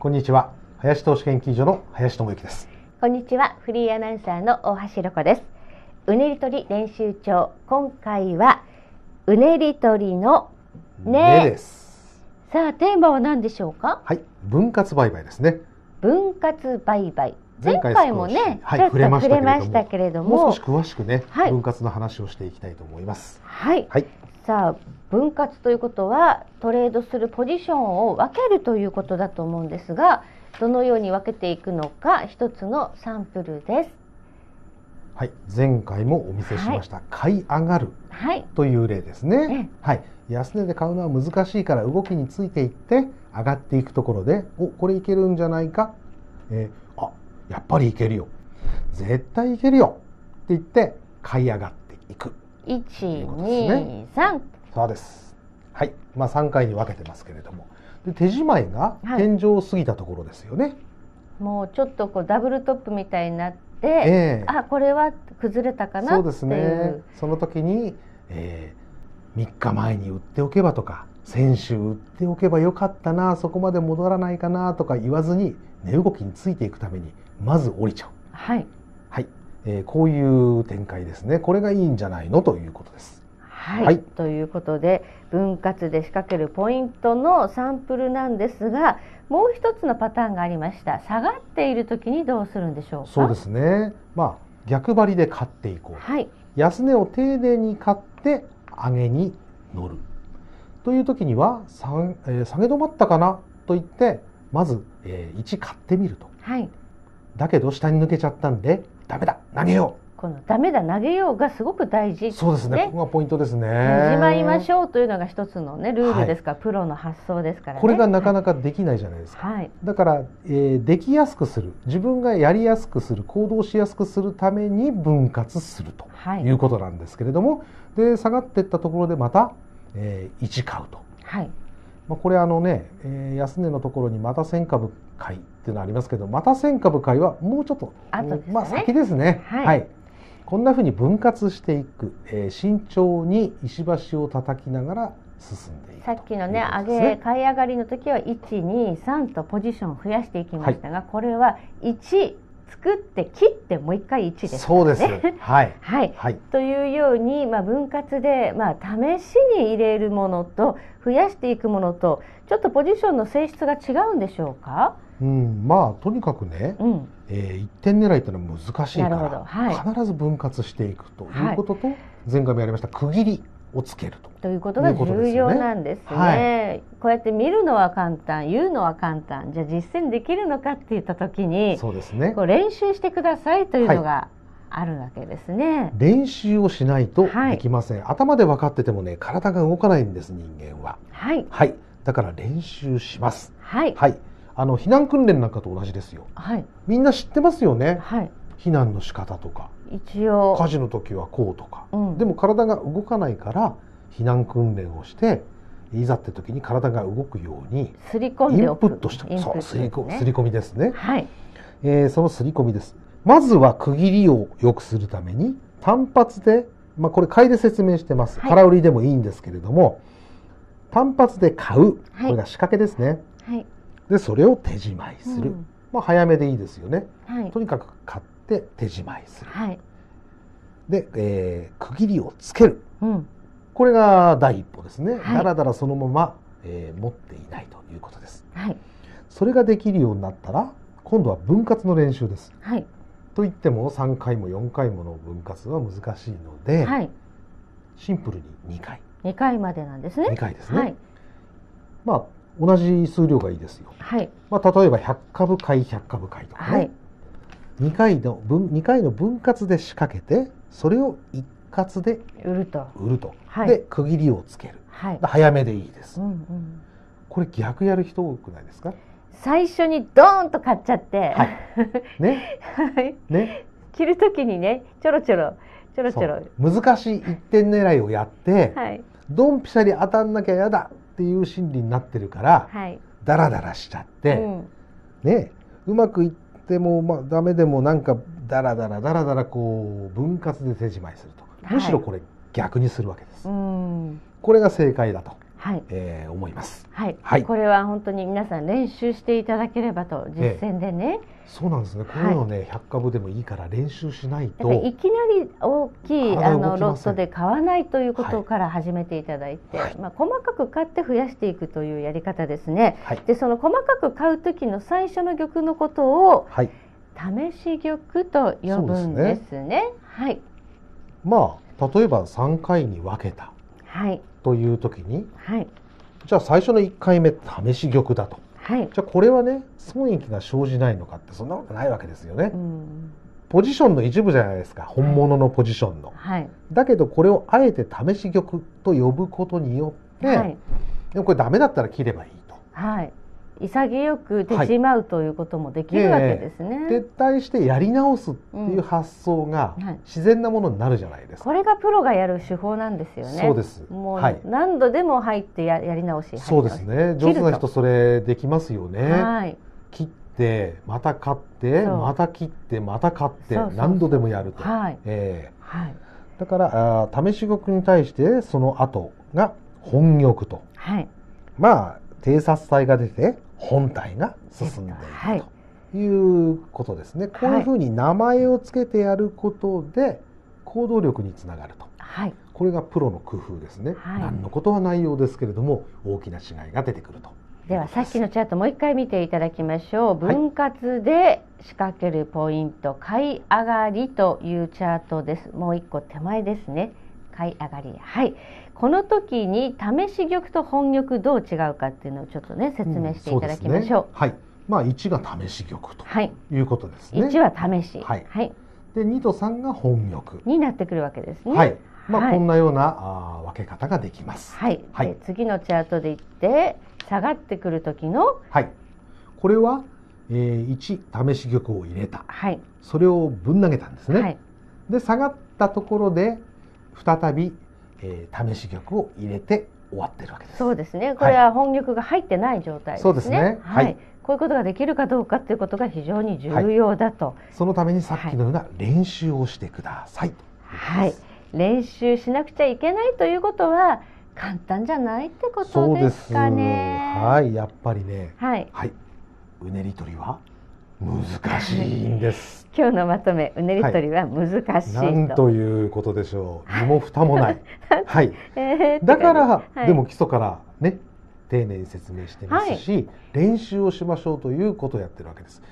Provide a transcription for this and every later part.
こんにちは林投資研究所の林智之ですこんにちはフリーアナウンサーの大橋ロコですうねり取り練習帳今回はうねり取りのねですさあテーマは何でしょうかはい分割売買ですね分割売買前回もね、はい、触れましたけれどももう少し詳しくね、はい、分割の話をしていきたいと思いますはい、はい、さあ分割ということはトレードするポジションを分けるということだと思うんですがどのように分けていくのか一つのサンプルです。はい、前回もお見せしました、はい、買い上がるという例ですね、はい、安値で買うのは難しいから動きについていって上がっていくところでおこれいけるんじゃないか、えー、あやっぱりいけるよ絶対いけるよって言って買い上がっていく123そうですはいまあ3回に分けてますけれどもで手仕舞が天井を過ぎたところですよね、はい、もうちょっとこうダブルトップみたいになって、えー、あこれは崩れたかなそうですねその時に、えー、3日前に売っておけばとか先週売っておけばよかったなそこまで戻らないかなとか言わずに値動きについていくためにまず降りちゃう、はい、えー、こういう展開ですねこれがいいんじゃないのということです。はい、はい、ということで分割で仕掛けるポイントのサンプルなんですがもう一つのパターンがありました下がっている時にどうするんでしょうそうですね、まあ、逆張りで買っていこう、はい、安値を丁寧に買って上げに乗るという時には下,、えー、下げ止まったかなと言ってまず、えー、1買ってみると、はい、だけど下に抜けちゃったんでダメだ投げようこのダメだ投げようがすごく大事、ね、そうですねここがポイントですね始まりましょうというのが一つのねルールですから、はい、プロの発想ですから、ね、これがなかなかできないじゃないですか、はい、だから、えー、できやすくする自分がやりやすくする行動しやすくするために分割するということなんですけれども、で下がっていったところでまた、えー、1買うと、はい、まあ、これあのね、えー、安値のところにまた千株買いっていうのありますけどまた千株買いはもうちょっと、ね、まあ、先ですね、はい、はい、こんなふうに分割していく、えー、慎重に石橋を叩きながら進んでいく、さっきのね上げ買い上がりの時は123とポジション増やしていきましたが、はい、これは1作って切ってもう一回一です、ね、そうです。はい。はい、はい。というように、まあ、分割で、まあ、試しに入れるものと増やしていくものとちょっとポジションの性質が違うんでしょうか。うん、まあとにかくね、うん、えー、一点狙いというのは難しいから、はい、必ず分割していくということと、はい、前回もやりました区切り。をつけると。ということが重要なんですね。こすねはい、こうやって見るのは簡単、言うのは簡単、じゃあ実践できるのかって言った時に、そうですね。こう練習してくださいというのが、あるわけですね練習をしないとできません、はい、頭で分かっててもね体が動かないんです人間は、はい、はい、だから練習しますはい、はい、あの避難訓練なんかと同じですよ、はい、みんな知ってますよね、はい、避難の仕方とか一応火事の時はこうとか、うん、でも体が動かないから避難訓練をしていざって時に体が動くようにすり込んでインプットしたそうすりこすり込みですね、はいえー、そのすり込みですまずは区切りを良くするために単発で、まあ、これ買いで説明してます、はい、空売りでもいいんですけれども単発で買う、これが仕掛けですね、はい、でそれを手じまいする、うん、まあ、早めでいいですよね、はい、とにかく買ってって手じまいする、はい、で、えー、区切りをつける、うん、これが第一歩ですね、はい、だらだらそのまま、えー、持っていないということです、はい、それができるようになったら今度は分割の練習です、はい、と言っても3回も4回もの分割は難しいので、はい、シンプルに2回2回までなんですね2回ですね、はい、まあ同じ数量がいいですよ、はいまあ、例えば100株買い100株買いとかね、はい2回の分2回の分割で仕掛けてそれを一括で売ると売ると、はい、で区切りをつける、はい、早めでいいです、うんうん、これ逆やる人多くないですか最初にドーンと買っちゃって、はい、ねね着る時にねちょろちょろちょろちょろ難しい一点狙いをやって、はい、ドンピシャに当たんなきゃやだっていう心理になってるから、はい、ダラダラしちゃって、うん、ねうまくいってでもまあダメでもなんかダラダラダラダラこう分割で手仕まいするとか、むしろこれ逆にするわけです。はい、これが正解だと。はい、えー、思います、はい、はい、これは本当に皆さん練習していただければと実践でね、ええ、そうなんですねこういうのね、はい、100株でもいいから練習しないといきなり大きいあのロットで買わないということから始めていただいて、はい、まあ、細かく買って増やしていくというやり方ですね、はい、でその細かく買う時の最初の玉のことを、はい、試し玉と呼ぶんですね、ね、はいまあ例えば3回に分けたはい、という時に、はい、じゃあ最初の1回目試し玉だと、はい、じゃあこれはね損益が生じないのかってそんなことないわけですよね。うんポジションの一部じゃないですか本物のポジションの、はい、だけどこれをあえて試し玉と呼ぶことによって、はい、でもこれダメだったら切ればいいと、はい、潔く出しまう、ということもできるわけですね、えー、撤退してやり直すっていう発想が自然なものになるじゃないですか、うんはい、これがプロがやる手法なんですよねそうですもう何度でも入ってややり直しそうですね上手な人それできますよね、はい、切ってまた買ってまた切ってまた買って何度でもやるとはい、えー、はい、だからあ試し獄に対してその後が本欲と、はい、まあ偵察隊が出て本体が進んでいくということですね。こういうふうに名前をつけてやることで行動力につながると。はい、これがプロの工夫ですね、はい、何のことはないようですけれども大きな違いが出てくるとではさっきのチャートもう一回見ていただきましょう分割で仕掛けるポイント、はい、買い上がりというチャートですもう一個手前ですね買い上がりはいこの時に試し玉と本玉どう違うかっていうのをちょっとね説明していただきましょううんうね、はいまあ1が試し玉ということですね、はい、は試しはい、はい、で2と3が本玉になってくるわけですねはいまあ、こんなような、はあ分け方ができます。はい。はい、次のチャートでいって下がってくる時の。はい。これは、えー、1試し玉を入れた。はい。それをぶん投げたんですね。はい。で下がったところで再び、えー、試し玉を入れて終わってるわけです。そうですね。これは本玉が入ってない状態ですね。そうですね。はい。はい、こういうことができるかどうかということが非常に重要だと、はい、そのためにさっきのような練習をしてください。はい。練習しなくちゃいけないということは簡単じゃないってことですかね。はい、やっぱりね。はい。はい。うねり取りは難しいんです。今日のまとめ、うねり取りは難しい、はい、なんということでしょう。身も蓋もない。はい。だから、はい、でも基礎からね、丁寧に説明してますし、はい、練習をしましょうということをやってるわけです。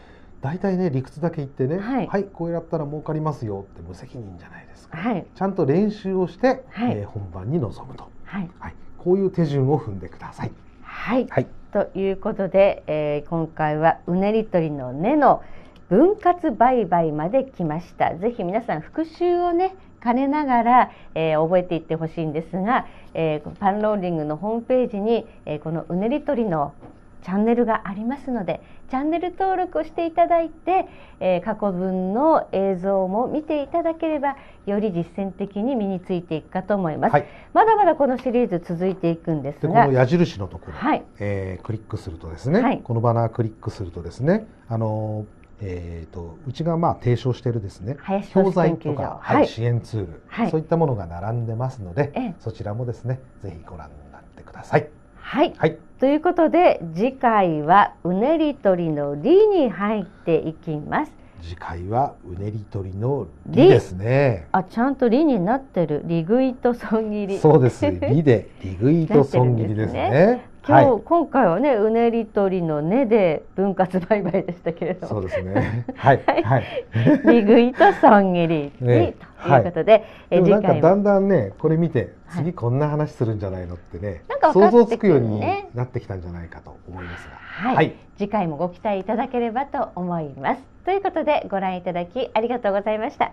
大体ね理屈だけ言ってね、はい、はい、こうやったら儲かりますよって無責任じゃないですか、はい、ちゃんと練習をして、はい、えー、本番に臨むと、はい、はいこういう手順を踏んでください。はい、はい、ということで、えー、今回はうねりとりの根の分割売買まで来ました。ぜひ皆さん復習をね兼ねながら、えー、覚えていってほしいんですが、えー、パンローリングのホームページに、えー、このうねりとりのチャンネルがありますのでチャンネル登録をしていただいて、えー、過去分の映像も見ていただければより実践的に身についていくかと思います、はい、まだまだこのシリーズ続いていくんですがこの矢印のところ、はい、えー、クリックするとですね、はい、このバナークリックするとですねあのーえーと、とうちがまあ提唱しているですね教材とか、はい、支援ツール、はい、そういったものが並んでますので、ええ、そちらもですねぜひご覧になってください。はい、はい、ということで次回はうねりりの「り」に入っていきます。次回はうねりりのりですね。あ、ちゃんとりになってる。りぐいと損切り。そうです。り でりぐいと損切りですね。今日、はい、今回はねうねりりのねで分割売買でしたけれども。そうですね。はい。はい。りぐいと損切りにということで、はい、なんかだんだんねこれ見て次こんな話するんじゃないのってね、はい、想像つくようになってきたんじゃないかと思いますが、はい、はい、次回もご期待いただければと思います。ということでご覧いただきありがとうございました。